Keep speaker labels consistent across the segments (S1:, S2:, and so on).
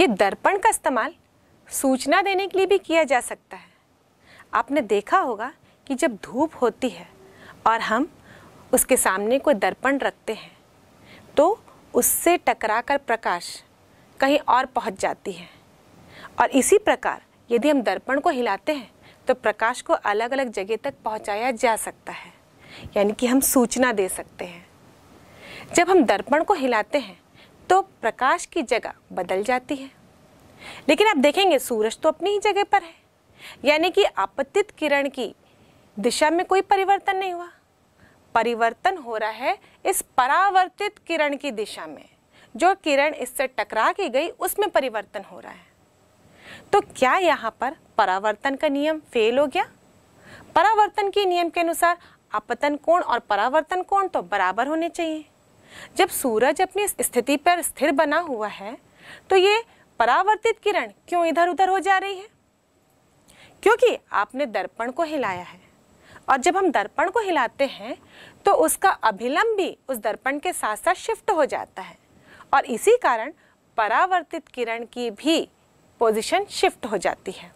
S1: ये दर्पण का इस्तेमाल सूचना देने के लिए भी किया जा सकता है आपने देखा होगा कि जब धूप होती है और हम उसके सामने कोई दर्पण रखते हैं तो उससे टकराकर प्रकाश कहीं और पहुंच जाती है और इसी प्रकार यदि हम दर्पण को हिलाते हैं तो प्रकाश को अलग अलग जगह तक पहुंचाया जा सकता है यानी कि हम सूचना दे सकते हैं जब हम दर्पण को हिलाते हैं तो प्रकाश की जगह बदल जाती है लेकिन आप देखेंगे सूरज तो अपनी ही जगह पर है यानी कि आपतित किरण की दिशा में कोई परिवर्तन नहीं हुआ परिवर्तन हो रहा है इस परावर्तित किरण की दिशा में जो किरण इससे टकरा के गई उसमें परिवर्तन हो रहा है तो क्या यहां पर परावर्तन का नियम फेल हो गया परावर्तन के नियम के अनुसार आपतन कोण और परावर्तन कोण तो बराबर होने चाहिए जब सूरज अपनी स्थिति पर स्थिर बना हुआ है तो ये परावर्तित किरण क्यों इधर उधर हो जा रही है क्योंकि आपने दर्पण को हिलाया है और जब हम दर्पण को हिलाते हैं तो उसका अभिलंब भी उस दर्पण के साथ साथ शिफ्ट हो जाता है और इसी कारण परावर्तित किरण की भी पोजीशन शिफ्ट हो जाती है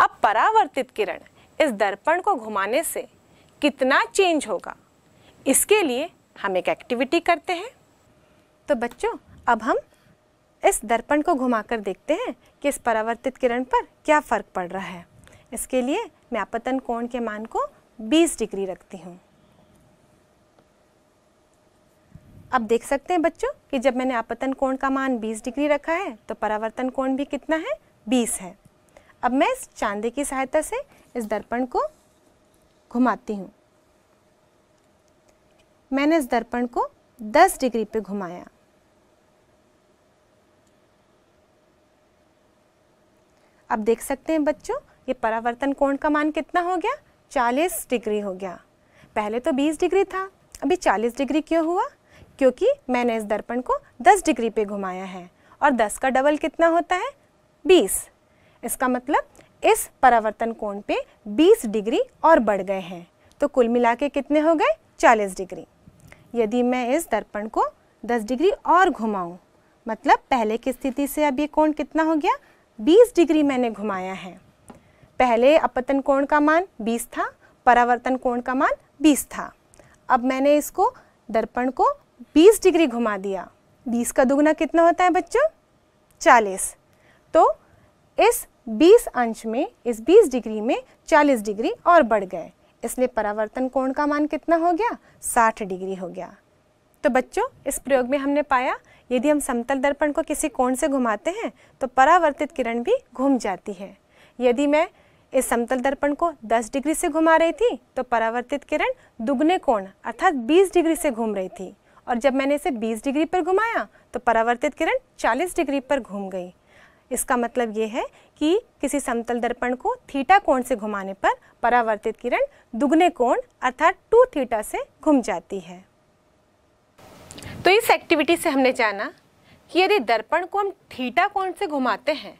S1: अब परावर्तित किरण इस दर्पण को घुमाने से कितना चेंज होगा इसके लिए हम एक एक्टिविटी करते हैं तो बच्चों अब हम इस दर्पण को घुमाकर देखते हैं कि इस परावर्तित किरण पर क्या फ़र्क पड़ रहा है इसके लिए मैं आपतन कोण के मान को 20 डिग्री रखती हूँ अब देख सकते हैं बच्चों कि जब मैंने आपतन कोण का मान 20 डिग्री रखा है तो परावर्तन कोण भी कितना है 20 है अब मैं इस चांदे की सहायता से इस दर्पण को घुमाती हूँ मैंने इस दर्पण को 10 डिग्री पे घुमाया अब देख सकते हैं बच्चों ये परावर्तन कोण का मान कितना हो गया 40 डिग्री हो गया पहले तो 20 डिग्री था अभी 40 डिग्री क्यों हुआ क्योंकि मैंने इस दर्पण को 10 डिग्री पे घुमाया है और 10 का डबल कितना होता है 20 इसका मतलब इस परावर्तन कोण पे 20 डिग्री और बढ़ गए हैं तो कुल मिला के कितने हो गए 40 डिग्री यदि मैं इस दर्पण को 10 डिग्री और घुमाऊं मतलब पहले की स्थिति से अब ये कोण कितना हो गया 20 डिग्री मैंने घुमाया है पहले अपतन कोण का मान 20 था परावर्तन कोण का मान 20 था अब मैंने इसको दर्पण को 20 डिग्री घुमा दिया 20 का दुगना कितना होता है बच्चों 40 तो इस 20 अंश में इस 20 डिग्री में 40 डिग्री और बढ़ गए इसलिए परावर्तन कोण का मान कितना हो गया 60 डिग्री हो गया तो बच्चों इस प्रयोग में हमने पाया यदि हम समतल दर्पण को किसी कोण से घुमाते हैं तो परावर्तित किरण भी घूम जाती है यदि मैं इस समतल दर्पण को 10 डिग्री से घुमा रही थी तो परावर्तित किरण दुगने कोण अर्थात 20 डिग्री से घूम रही थी और जब मैंने इसे 20 डिग्री पर घुमाया तो परावर्तित किरण 40 डिग्री पर घूम गई इसका मतलब ये है कि किसी समतल दर्पण को थीटा कोण से घुमाने पर परावर्तित किरण दुगने कोण अर्थात टू थीटा से घूम जाती है तो इस एक्टिविटी से हमने जाना कि यदि दर्पण को हम थीटा कोण से घुमाते हैं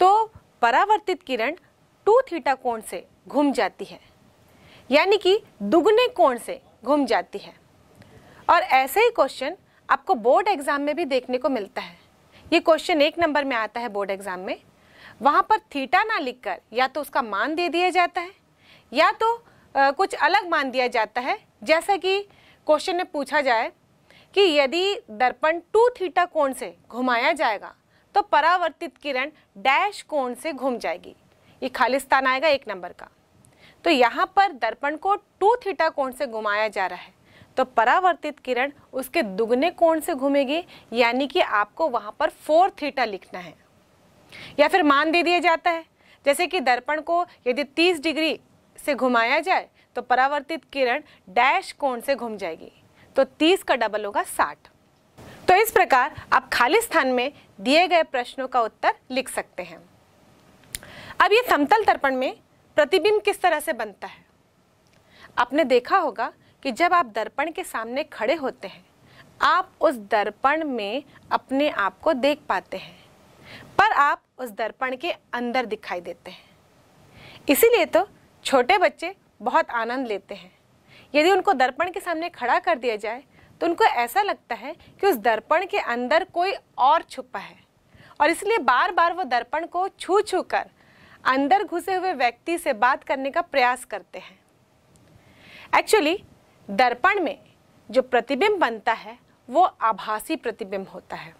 S1: तो परावर्तित किरण टू थीटा कोण से घूम जाती है यानी कि दुगने कोण से घूम जाती है और ऐसे ही क्वेश्चन आपको बोर्ड एग्जाम में भी देखने को मिलता है ये क्वेश्चन एक नंबर में आता है बोर्ड एग्जाम में वहाँ पर थीटा ना लिखकर या तो उसका मान दे दिया जाता है या तो आ, कुछ अलग मान दिया जाता है जैसा कि क्वेश्चन में पूछा जाए कि यदि दर्पण टू थीटा कोण से घुमाया जाएगा तो परावर्तित किरण डैश कोण से घूम जाएगी ये खालिस्तान आएगा एक नंबर का तो यहाँ पर दर्पण को टू थीटा कोण से घुमाया जा रहा है तो परावर्तित किरण उसके दुगने कोण से घूमेगी यानी कि आपको वहाँ पर फोर थीटा लिखना है या फिर मान दे दिया जाता है जैसे कि दर्पण को यदि 30 डिग्री से घुमाया जाए तो परावर्तित किरण डैश कोण से घूम जाएगी तो 30 का डबल होगा 60। तो इस प्रकार आप खाली स्थान में दिए गए प्रश्नों का उत्तर लिख सकते हैं अब ये समतल दर्पण में प्रतिबिंब किस तरह से बनता है आपने देखा होगा कि जब आप दर्पण के सामने खड़े होते हैं आप उस दर्पण में अपने आप को देख पाते हैं पर आप उस दर्पण के अंदर दिखाई देते हैं इसीलिए तो छोटे बच्चे बहुत आनंद लेते हैं यदि उनको दर्पण के सामने खड़ा कर दिया जाए तो उनको ऐसा लगता है कि उस दर्पण के अंदर कोई और छुपा है और इसलिए बार बार वो दर्पण को छू छू कर अंदर घुसे हुए व्यक्ति से बात करने का प्रयास करते हैं एक्चुअली दर्पण में जो प्रतिबिंब बनता है वो आभासी प्रतिबिंब होता है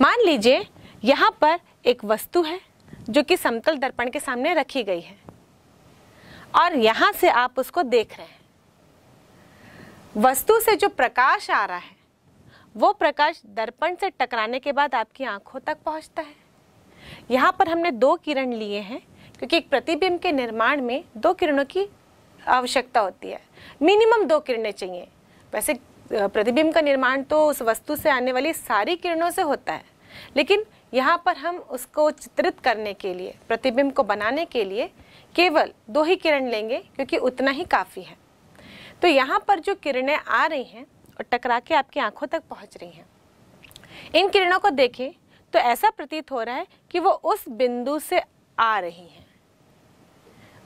S1: मान लीजिए यहाँ पर एक वस्तु है जो कि समतल दर्पण के सामने रखी गई है और यहाँ से आप उसको देख रहे हैं वस्तु से जो प्रकाश आ रहा है वो प्रकाश दर्पण से टकराने के बाद आपकी आंखों तक पहुंचता है यहाँ पर हमने दो किरण लिए हैं क्योंकि एक प्रतिबिंब के निर्माण में दो किरणों की आवश्यकता होती है मिनिमम दो किरणें चाहिए वैसे प्रतिबिंब का निर्माण तो उस वस्तु से आने वाली सारी किरणों से होता है लेकिन यहाँ पर हम उसको चित्रित करने के लिए प्रतिबिंब को बनाने के लिए केवल दो ही किरण लेंगे क्योंकि उतना ही काफ़ी है तो यहाँ पर जो किरणें आ रही हैं और टकरा के आपकी आंखों तक पहुँच रही हैं इन किरणों को देखें तो ऐसा प्रतीत हो रहा है कि वो उस बिंदु से आ रही हैं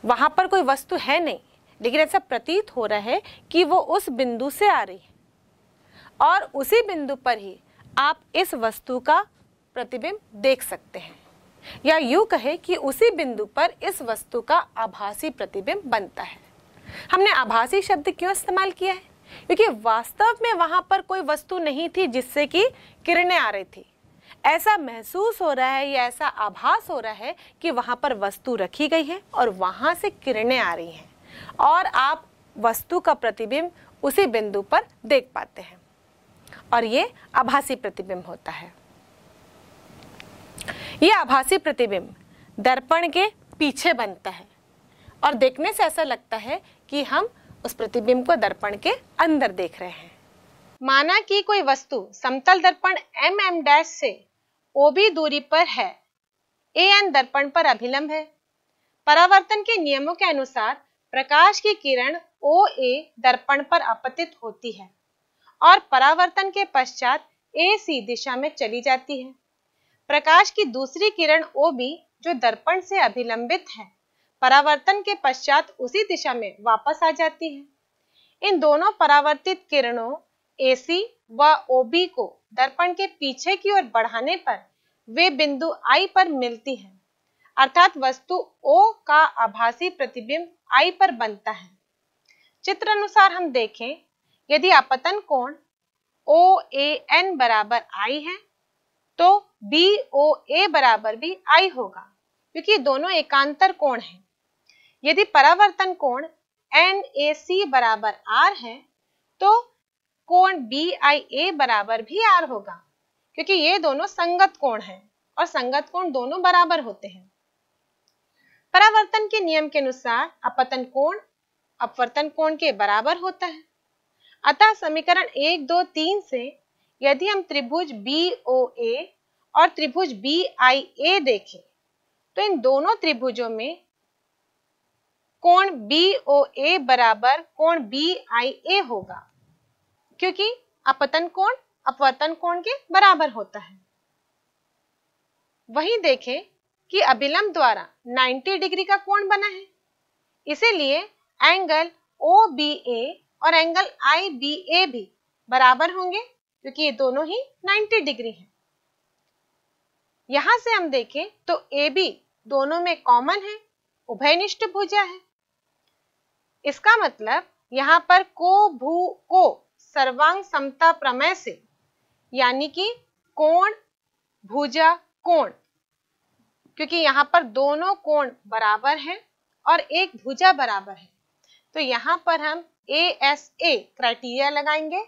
S1: वहाँ पर कोई वस्तु है नहीं लेकिन ऐसा प्रतीत हो रहा है कि वो उस बिंदु से आ रही है और उसी बिंदु पर ही आप इस वस्तु का प्रतिबिंब देख सकते हैं या यूं कहे कि उसी बिंदु पर इस वस्तु का आभासी प्रतिबिंब बनता है हमने आभासी शब्द क्यों इस्तेमाल किया है क्योंकि वास्तव में वहां पर कोई वस्तु नहीं थी जिससे कि किरणें आ रही थी ऐसा महसूस हो रहा है या ऐसा आभास हो रहा है कि वहां पर वस्तु रखी गई है और वहां से किरणें आ रही हैं और आप वस्तु का प्रतिबिंब उसी बिंदु पर देख पाते हैं और ये आभासी प्रतिबिंब होता है ये आभासी प्रतिबिंब दर्पण के पीछे बनता है और देखने से ऐसा लगता है कि हम उस प्रतिबिंब को दर्पण के अंदर देख रहे हैं माना कि कोई वस्तु समतल दर्पण एम एम डैश से ओ बी दूरी पर है ए एन दर्पण पर अभिलंब है परावर्तन के नियमों के अनुसार प्रकाश की किरण ओ ए दर्पण पर आपतित होती है और परावर्तन के पश्चात ए सी दिशा में चली जाती है प्रकाश की दूसरी किरण ओ बी जो दर्पण से अभिलंबित है परावर्तन के पश्चात उसी दिशा में वापस आ जाती है इन दोनों परावर्तित किरणों एसी व ओबी को दर्पण के पीछे की ओर बढ़ाने पर वे बिंदु आई पर मिलती हैं। अर्थात वस्तु ओ का आभासी प्रतिबिंब आई पर बनता है चित्र अनुसार हम देखें यदि आपतन कोण ओ ए एन बराबर आई है तो बी ओ ए बराबर भी आई होगा क्योंकि दोनों एकांतर कोण हैं। यदि परावर्तन कोण एन ए सी बराबर आर है तो कोण बी आई ए बराबर भी आर होगा क्योंकि ये दोनों संगत कोण हैं और संगत कोण दोनों बराबर होते हैं परावर्तन के नियम के अनुसार अपतन कोण अपवर्तन कोण के बराबर होता है अतः समीकरण एक दो तीन से यदि हम त्रिभुज बी ओ ए और त्रिभुज बी आई ए देखें तो इन दोनों त्रिभुजों में कोण बी ओ ए बराबर कोण बी आई ए होगा क्योंकि अपतन कोण अपवर्तन कोण के बराबर होता है वही देखें कि अभिलंब द्वारा 90 डिग्री का कोण बना है इसीलिए एंगल ओ बी ए और एंगल आई बी ए भी बराबर होंगे क्योंकि ये दोनों ही 90 डिग्री हैं। यहां से हम देखें तो ए बी दोनों में कॉमन है उभयनिष्ठ भुजा है इसका मतलब यहाँ पर को भू को सर्वांग समता प्रमेय से यानी कि कोण भुजा कोण क्योंकि यहाँ पर दोनों कोण बराबर हैं और एक भुजा बराबर है तो यहाँ पर हम ए एस ए क्राइटेरिया लगाएंगे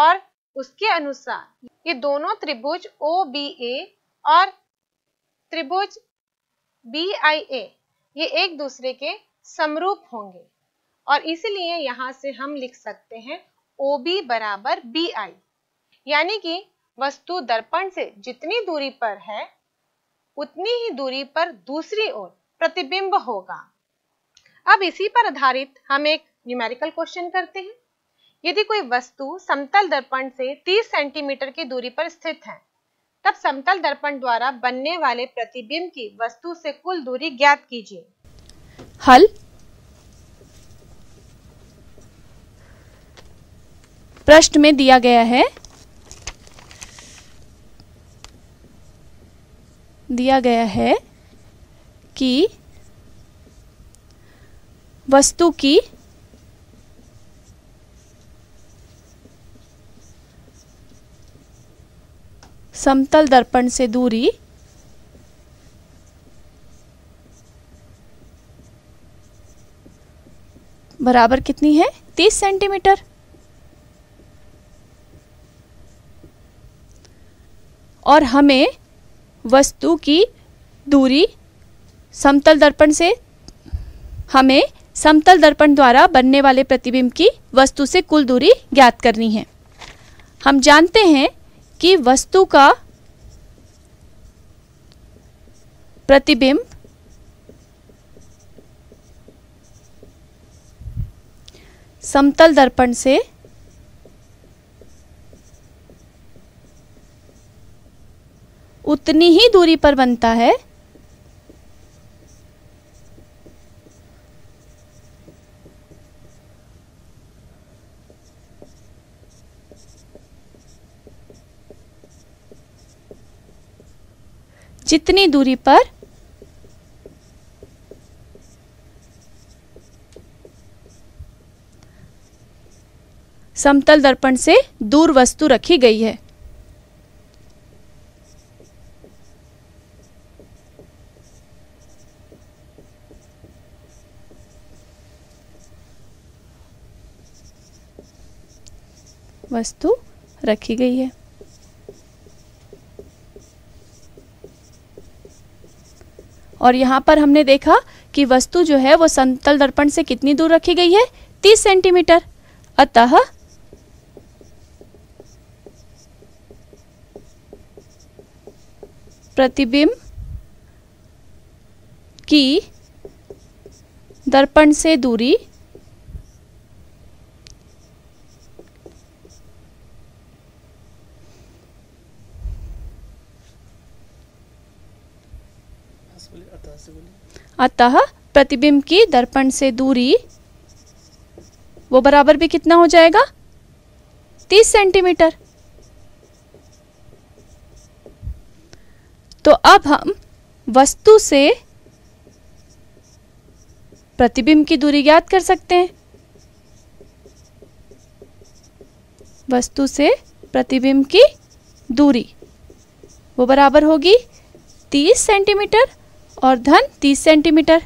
S1: और उसके अनुसार ये दोनों त्रिभुज ओ बी ए और त्रिभुज बी आई ए ये एक दूसरे के समरूप होंगे और इसलिए यहाँ से हम लिख सकते हैं ओ बी बराबर बी आई यानी कि वस्तु दर्पण से जितनी दूरी पर है उतनी ही दूरी पर दूसरी ओर प्रतिबिंब होगा अब इसी पर आधारित हम एक न्यूमेरिकल क्वेश्चन करते हैं यदि कोई वस्तु समतल दर्पण से 30 सेंटीमीटर की दूरी पर स्थित है तब समतल दर्पण द्वारा बनने वाले प्रतिबिंब की वस्तु से कुल दूरी ज्ञात कीजिए
S2: हल प्रश्न में दिया गया है दिया गया है कि वस्तु की समतल दर्पण से दूरी बराबर कितनी है 30 सेंटीमीटर और हमें वस्तु की दूरी समतल दर्पण से हमें समतल दर्पण द्वारा बनने वाले प्रतिबिंब की वस्तु से कुल दूरी ज्ञात करनी है हम जानते हैं कि वस्तु का प्रतिबिंब समतल दर्पण से उतनी ही दूरी पर बनता है जितनी दूरी पर समतल दर्पण से दूर वस्तु रखी गई है वस्तु रखी गई है और यहां पर हमने देखा कि वस्तु जो है वो समतल दर्पण से कितनी दूर रखी गई है 30 सेंटीमीटर अतः प्रतिबिंब की दर्पण से दूरी अतः प्रतिबिंब की दर्पण से दूरी वो बराबर भी कितना हो जाएगा तीस सेंटीमीटर तो अब हम वस्तु से प्रतिबिंब की दूरी ज्ञात कर सकते हैं वस्तु से प्रतिबिंब की दूरी वो बराबर होगी 30 सेंटीमीटर और धन 30 सेंटीमीटर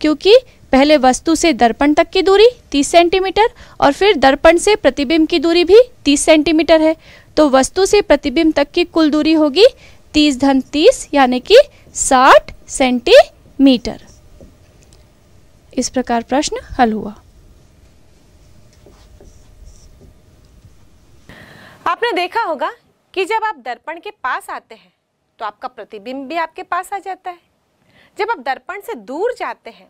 S2: क्योंकि पहले वस्तु से दर्पण तक की दूरी 30 सेंटीमीटर और फिर दर्पण से प्रतिबिंब की दूरी भी 30 सेंटीमीटर है तो वस्तु से प्रतिबिंब तक की कुल दूरी होगी 30 धन 30 यानी कि 60 सेंटीमीटर इस प्रकार प्रश्न हल हुआ
S1: आपने देखा होगा कि जब आप दर्पण के पास आते हैं तो आपका प्रतिबिंब भी आपके पास आ जाता है जब आप दर्पण से दूर जाते हैं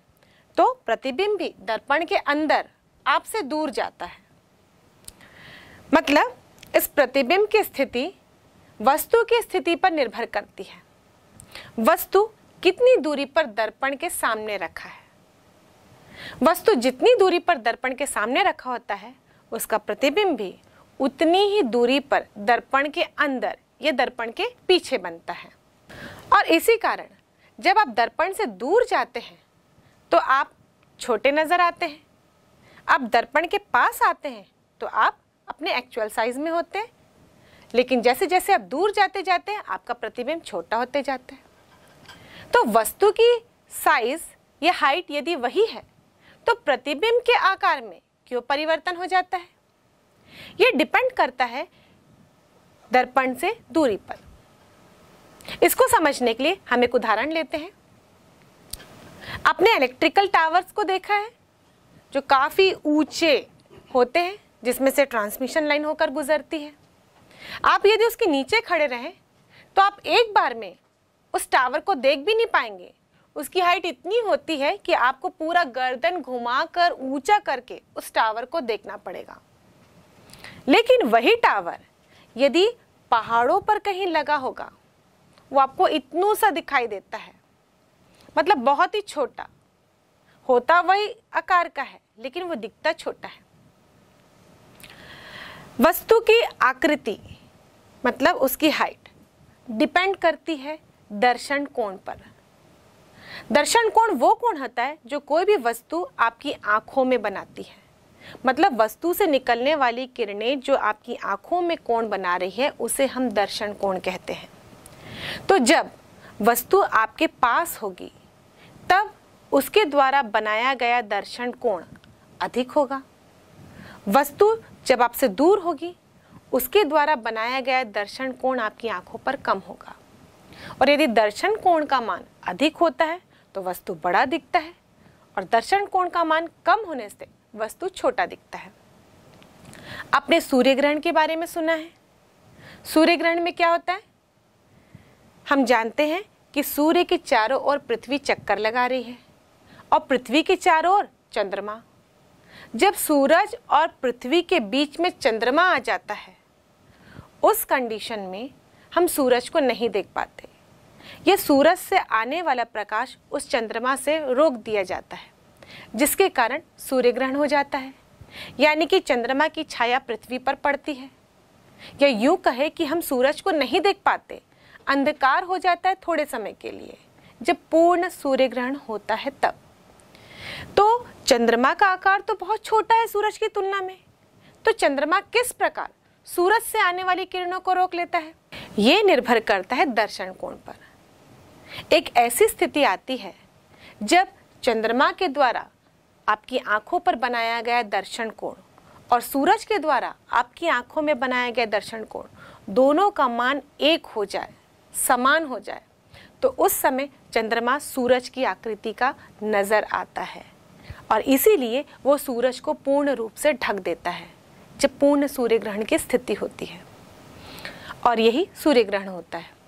S1: तो प्रतिबिंब भी दर्पण के अंदर आपसे दूर जाता है मतलब इस प्रतिबिंब की स्थिति वस्तु की स्थिति पर निर्भर करती है वस्तु कितनी दूरी पर दर्पण के सामने रखा है वस्तु जितनी दूरी पर दर्पण के सामने रखा होता है उसका प्रतिबिंब भी उतनी ही दूरी पर दर्पण के अंदर या दर्पण के पीछे बनता है और इसी कारण जब आप दर्पण से दूर जाते हैं तो आप छोटे नज़र आते हैं आप दर्पण के पास आते हैं तो आप अपने एक्चुअल साइज़ में होते हैं लेकिन जैसे जैसे आप दूर जाते जाते हैं आपका प्रतिबिंब छोटा होते जाता है तो वस्तु की साइज़ या हाइट यदि वही है तो प्रतिबिंब के आकार में क्यों परिवर्तन हो जाता है ये डिपेंड करता है दर्पण से दूरी पर इसको समझने के लिए हम एक उदाहरण लेते हैं आपने इलेक्ट्रिकल टावर्स को देखा है जो काफ़ी ऊंचे होते हैं जिसमें से ट्रांसमिशन लाइन होकर गुजरती है आप यदि उसके नीचे खड़े रहें तो आप एक बार में उस टावर को देख भी नहीं पाएंगे उसकी हाइट इतनी होती है कि आपको पूरा गर्दन घुमाकर ऊंचा करके उस टावर को देखना पड़ेगा लेकिन वही टावर यदि पहाड़ों पर कहीं लगा होगा वो आपको इतनू सा दिखाई देता है मतलब बहुत ही छोटा होता वही आकार का है लेकिन वो दिखता छोटा है वस्तु की आकृति मतलब उसकी हाइट डिपेंड करती है दर्शन कोण पर दर्शन कोण वो कोण होता है जो कोई भी वस्तु आपकी आंखों में बनाती है मतलब वस्तु से निकलने वाली किरणें जो आपकी आंखों में कोण बना रही है उसे हम दर्शन कोण कहते हैं तो जब वस्तु आपके पास होगी तब उसके द्वारा बनाया गया दर्शन कोण अधिक होगा वस्तु जब आपसे दूर होगी उसके द्वारा बनाया गया दर्शन कोण आपकी आंखों पर कम होगा और यदि दर्शन कोण का मान अधिक होता है तो वस्तु बड़ा दिखता है और दर्शन कोण का मान कम होने से वस्तु छोटा दिखता है आपने सूर्य ग्रहण के बारे में सुना है सूर्य ग्रहण में क्या होता है हम जानते हैं कि सूर्य के चारों ओर पृथ्वी चक्कर लगा रही है और पृथ्वी के चारों ओर चंद्रमा जब सूरज और पृथ्वी के बीच में चंद्रमा आ जाता है उस कंडीशन में हम सूरज को नहीं देख पाते यह सूरज से आने वाला प्रकाश उस चंद्रमा से रोक दिया जाता है जिसके कारण सूर्य ग्रहण हो जाता है यानी कि चंद्रमा की छाया पृथ्वी पर पड़ती है या यूं कहे कि हम सूरज को नहीं देख पाते अंधकार हो जाता है थोड़े समय के लिए जब पूर्ण सूर्य ग्रहण होता है तब तो चंद्रमा का आकार तो बहुत छोटा है सूरज की तुलना में तो चंद्रमा किस प्रकार सूरज से आने वाली किरणों को रोक लेता है ये निर्भर करता है दर्शन कोण पर एक ऐसी स्थिति आती है जब चंद्रमा के द्वारा आपकी आंखों पर बनाया गया दर्शन कोण और सूरज के द्वारा आपकी आंखों में बनाया गया दर्शन कोण दोनों का मान एक हो जाए समान हो जाए तो उस समय चंद्रमा सूरज की आकृति का नज़र आता है और इसीलिए वो सूरज को पूर्ण रूप से ढक देता है जब पूर्ण सूर्य ग्रहण की स्थिति होती है और यही सूर्य ग्रहण होता है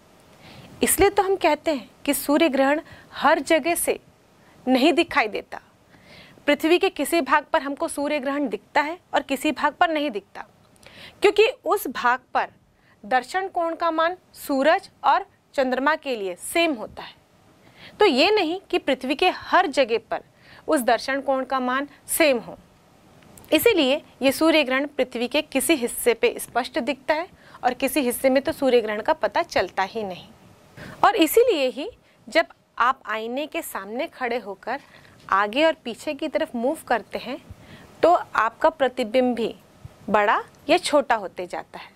S1: इसलिए तो हम कहते हैं कि सूर्य ग्रहण हर जगह से नहीं दिखाई देता पृथ्वी के किसी भाग पर हमको सूर्य ग्रहण दिखता है और किसी भाग पर नहीं दिखता क्योंकि उस भाग पर दर्शन कोण का मान सूरज और चंद्रमा के लिए सेम होता है तो ये नहीं कि पृथ्वी के हर जगह पर उस दर्शन कोण का मान सेम हो इसीलिए ये सूर्य ग्रहण पृथ्वी के किसी हिस्से पे स्पष्ट दिखता है और किसी हिस्से में तो सूर्य ग्रहण का पता चलता ही नहीं और इसीलिए ही जब आप आईने के सामने खड़े होकर आगे और पीछे की तरफ मूव करते हैं तो आपका प्रतिबिंब भी बड़ा या छोटा होते जाता है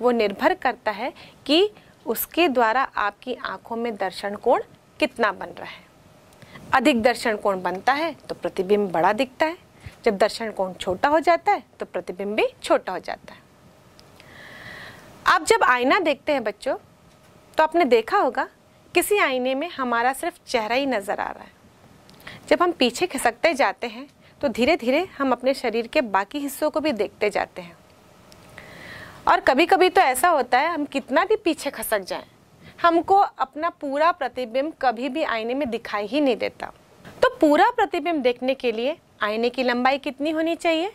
S1: वो निर्भर करता है कि उसके द्वारा आपकी आंखों में दर्शन कोण कितना बन रहा है अधिक दर्शन कोण बनता है तो प्रतिबिंब बड़ा दिखता है जब दर्शन कोण छोटा हो जाता है तो प्रतिबिंब भी छोटा हो जाता है आप जब आईना देखते हैं बच्चों तो आपने देखा होगा किसी आईने में हमारा सिर्फ चेहरा ही नज़र आ रहा है जब हम पीछे खिसकते जाते हैं तो धीरे धीरे हम अपने शरीर के बाकी हिस्सों को भी देखते जाते हैं और कभी कभी तो ऐसा होता है हम कितना भी पीछे खसक जाए हमको अपना पूरा प्रतिबिंब कभी भी आईने में दिखाई ही नहीं देता तो पूरा प्रतिबिंब देखने के लिए आईने की लंबाई कितनी होनी चाहिए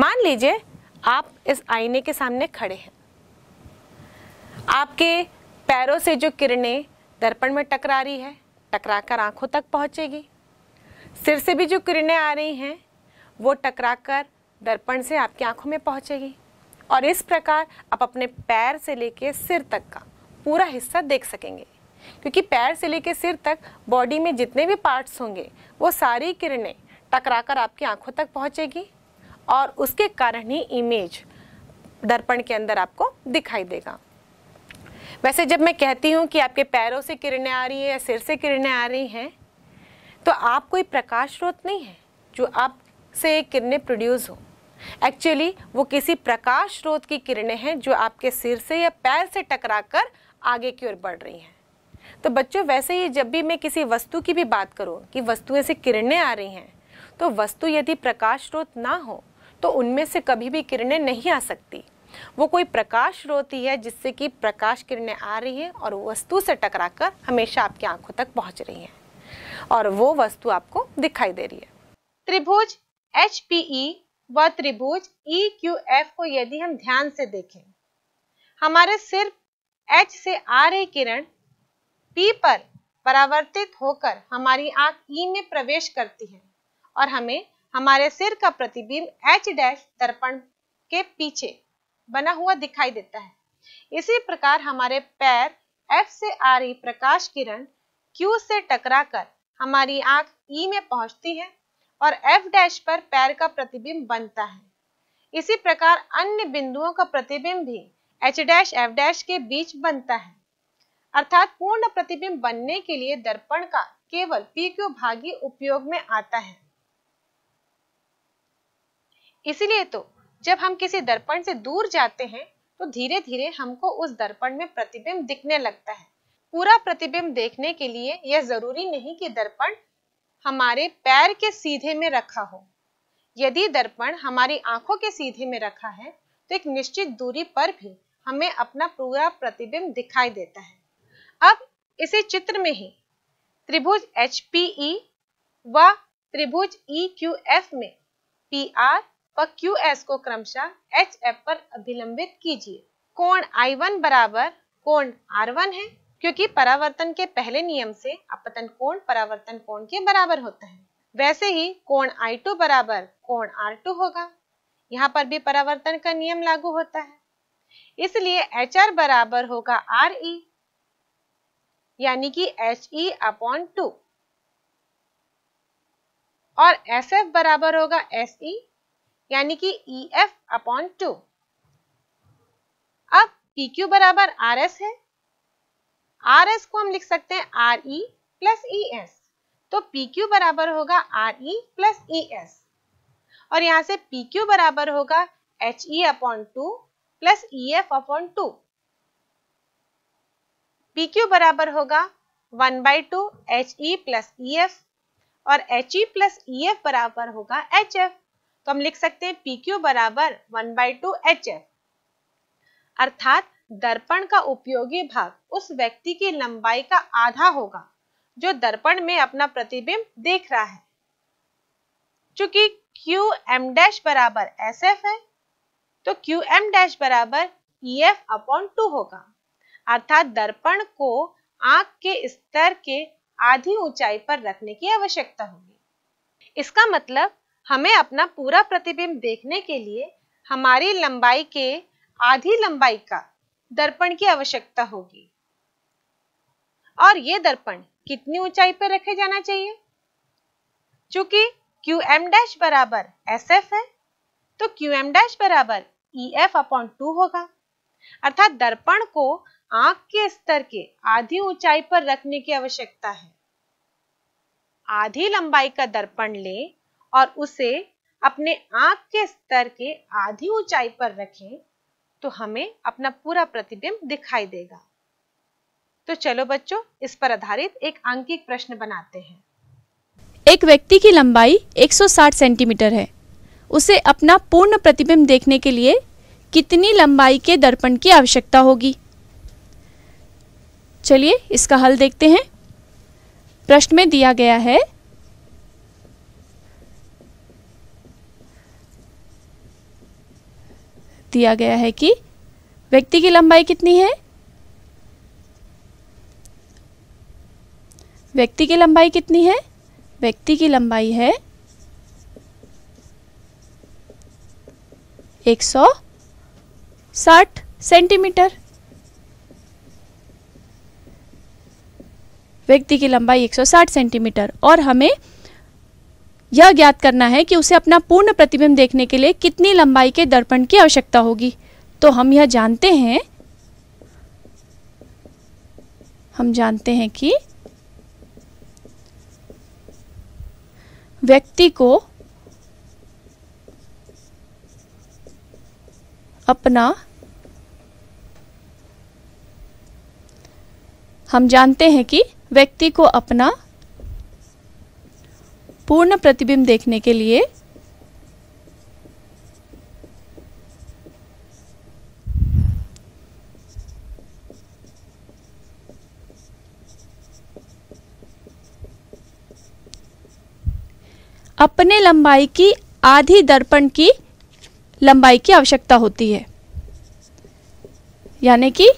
S1: मान लीजिए आप इस आईने के सामने खड़े हैं आपके पैरों से जो किरणें दर्पण में टकरा रही है टकरा कर आँखों तक पहुँचेगी सिर से भी जो किरणें आ रही हैं वो टकरा कर दर्पण से आपकी आँखों में पहुँचेगी और इस प्रकार आप अपने पैर से लेके सिर तक का पूरा हिस्सा देख सकेंगे क्योंकि पैर से लेके सिर तक बॉडी में जितने भी पार्ट्स होंगे वो सारी किरणें टकराकर आपकी आंखों तक पहुंचेगी और उसके कारण ही इमेज दर्पण के अंदर आपको दिखाई देगा वैसे जब मैं कहती हूँ कि आपके पैरों से किरणें आ रही हैं या सिर से किरणें आ रही हैं तो आप कोई प्रकाश स्रोत नहीं है जो आप से किरणें प्रोड्यूस हो एक्चुअली वो किसी प्रकाश स्रोत की किरणें हैं जो आपके सिर से या पैर से टकराकर आगे की ओर बढ़ रही हैं तो बच्चों वैसे ही जब भी मैं किसी वस्तु की भी बात करूँ कि वस्तुएं से किरणें आ रही हैं तो वस्तु यदि प्रकाश स्रोत ना हो तो उनमें से कभी भी किरणें नहीं आ सकती वो कोई प्रकाश स्रोत ही है जिससे कि प्रकाश किरणें आ रही हैं और वस्तु से टकराकर हमेशा आपकी आंखों तक पहुंच रही हैं और वो वस्तु आपको दिखाई दे रही है त्रिभुज एच पी ई व त्रिभुज ई क्यू एफ को यदि हम ध्यान से देखें हमारे सिर एच से आ रही किरण पी पर परावर्तित होकर हमारी आंख ई e में प्रवेश करती है और हमें हमारे सिर का प्रतिबिंब एच डैश दर्पण के पीछे बना हुआ दिखाई देता है इसी प्रकार हमारे पैर एफ से आ रही प्रकाश किरण क्यू से टकराकर हमारी आंख ई e में पहुंचती है और एफ डैश पर पैर का प्रतिबिंब बनता है इसी प्रकार अन्य बिंदुओं का प्रतिबिंब भी एच डैश एफ डैश के बीच बनता है अर्थात पूर्ण प्रतिबिंब बनने के लिए दर्पण का केवल पी क्यू भागी उपयोग में आता है इसलिए तो जब हम किसी दर्पण से दूर जाते हैं तो धीरे धीरे हमको उस दर्पण में प्रतिबिंब दिखने लगता है पूरा प्रतिबिंब देखने के लिए यह जरूरी नहीं कि दर्पण हमारे पैर के सीधे में रखा हो यदि दर्पण हमारी आंखों के सीधे में रखा है तो एक निश्चित दूरी पर भी हमें अपना पूरा प्रतिबिंब दिखाई देता है अब इसे चित्र में ही त्रिभुज एच e व त्रिभुज ई e में पी आर व क्यू एस को क्रमशः एच एफ पर अभिलंबित कीजिए कोण वन बराबर कोण वन है क्योंकि परावर्तन के पहले नियम से अपतन कोण परावर्तन कोण के बराबर होता है वैसे ही कोण I2 बराबर कोण R2 होगा यहाँ पर भी परावर्तन का नियम लागू होता है इसलिए आर बराबर होगा RE यानी कि एच ई अपॉन टू और एफ बराबर होगा SE यानी कि एफ अपॉन टू अब क्यू बराबर एस है आर एस को हम लिख सकते हैं R E plus E S तो पी क्यू बराबर होगा R E plus E S और यहाँ से पी क्यू बराबर होगा H E upon two plus E F upon two P Q बराबर होगा one by two H E plus E F और H E plus E F बराबर होगा एच एफ तो हम लिख सकते हैं पी क्यू बराबर one by two H F अर्थात दर्पण का उपयोगी भाग उस व्यक्ति की लंबाई का आधा होगा जो दर्पण में अपना प्रतिबिंब देख रहा है चूंकि क्यू एम डैश बराबर एस एफ है तो क्यू एम डैश बराबर E e F upon two होगा अर्थात दर्पण को आंख के स्तर के आधी ऊंचाई पर रखने की आवश्यकता होगी इसका मतलब हमें अपना पूरा प्रतिबिंब देखने के लिए हमारी लंबाई के आधी लंबाई का दर्पण की आवश्यकता होगी और ये दर्पण कितनी ऊंचाई पर रखे जाना चाहिए चूंकि क्यू एम डैश बराबर एस एफ है तो क्यू एम डैश बराबर ई एफ अपॉन टू होगा अर्थात दर्पण को आंख के स्तर के आधी ऊंचाई पर रखने की आवश्यकता है आधी लंबाई का दर्पण ले और उसे अपने आंख के स्तर के आधी ऊंचाई पर रखें तो हमें अपना पूरा प्रतिबिंब दिखाई देगा तो चलो बच्चों इस पर आधारित एक अंकिक प्रश्न बनाते हैं
S2: एक व्यक्ति की लंबाई 160 सेंटीमीटर है उसे अपना पूर्ण प्रतिबिंब देखने के लिए कितनी लंबाई के दर्पण की आवश्यकता होगी चलिए इसका हल देखते हैं प्रश्न में दिया गया है दिया गया है कि व्यक्ति की लंबाई कितनी है व्यक्ति की लंबाई कितनी है व्यक्ति की लंबाई है 160 सेंटीमीटर व्यक्ति की लंबाई 160 सेंटीमीटर और हमें यह ज्ञात करना है कि उसे अपना पूर्ण प्रतिबिंब देखने के लिए कितनी लंबाई के दर्पण की आवश्यकता होगी तो हम यह जानते हैं हम जानते हैं कि व्यक्ति को अपना हम जानते हैं कि व्यक्ति को अपना पूर्ण प्रतिबिंब देखने के लिए अपने लंबाई की आधी दर्पण की लंबाई की आवश्यकता होती है यानी कि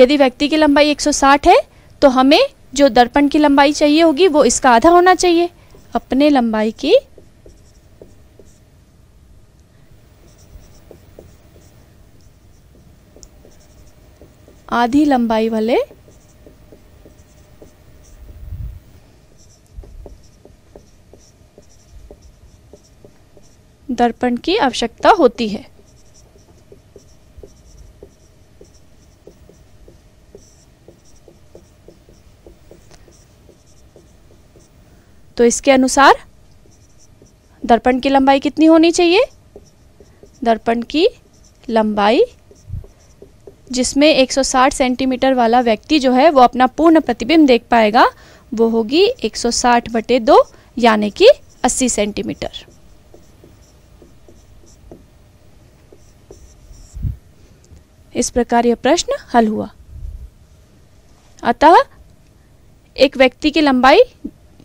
S2: यदि व्यक्ति की लंबाई 160 है तो हमें जो दर्पण की लंबाई चाहिए होगी वो इसका आधा होना चाहिए अपने लंबाई की आधी लंबाई वाले दर्पण की आवश्यकता होती है तो इसके अनुसार दर्पण की लंबाई कितनी होनी चाहिए दर्पण की लंबाई जिसमें 160 सेंटीमीटर वाला व्यक्ति जो है वो अपना पूर्ण प्रतिबिंब देख पाएगा वो होगी 160 बटे दो यानी कि 80 सेंटीमीटर इस प्रकार यह प्रश्न हल हुआ अतः एक व्यक्ति की लंबाई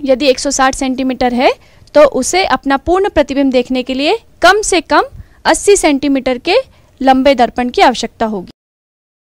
S2: यदि 160 सेंटीमीटर है तो उसे अपना पूर्ण प्रतिबिंब देखने के लिए कम से कम 80 सेंटीमीटर के लंबे दर्पण की आवश्यकता होगी